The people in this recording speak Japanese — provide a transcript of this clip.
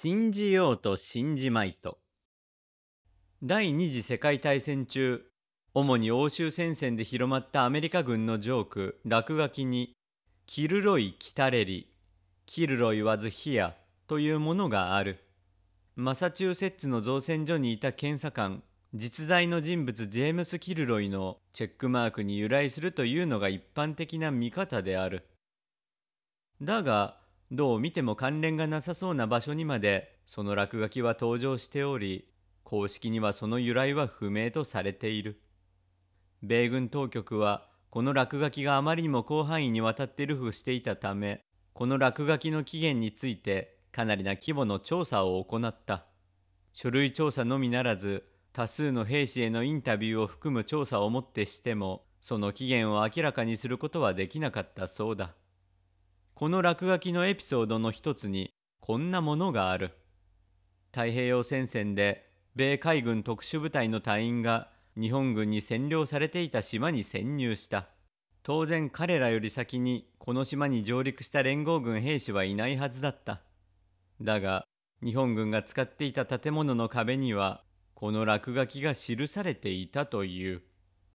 信じようと信じまいと第二次世界大戦中主に欧州戦線で広まったアメリカ軍のジョーク落書きに「キルロイ・キタレリ」「キルロイ・ワズ・ヒア」というものがあるマサチューセッツの造船所にいた検査官実在の人物ジェームス・キルロイのチェックマークに由来するというのが一般的な見方であるだがどう見ても関連がなさそうな場所にまでその落書きは登場しており公式にはその由来は不明とされている米軍当局はこの落書きがあまりにも広範囲にわたって流布していたためこの落書きの起源についてかなりな規模の調査を行った書類調査のみならず多数の兵士へのインタビューを含む調査をもってしてもその起源を明らかにすることはできなかったそうだこの落書きのエピソードの一つにこんなものがある太平洋戦線で米海軍特殊部隊の隊員が日本軍に占領されていた島に潜入した当然彼らより先にこの島に上陸した連合軍兵士はいないはずだっただが日本軍が使っていた建物の壁にはこの落書きが記されていたという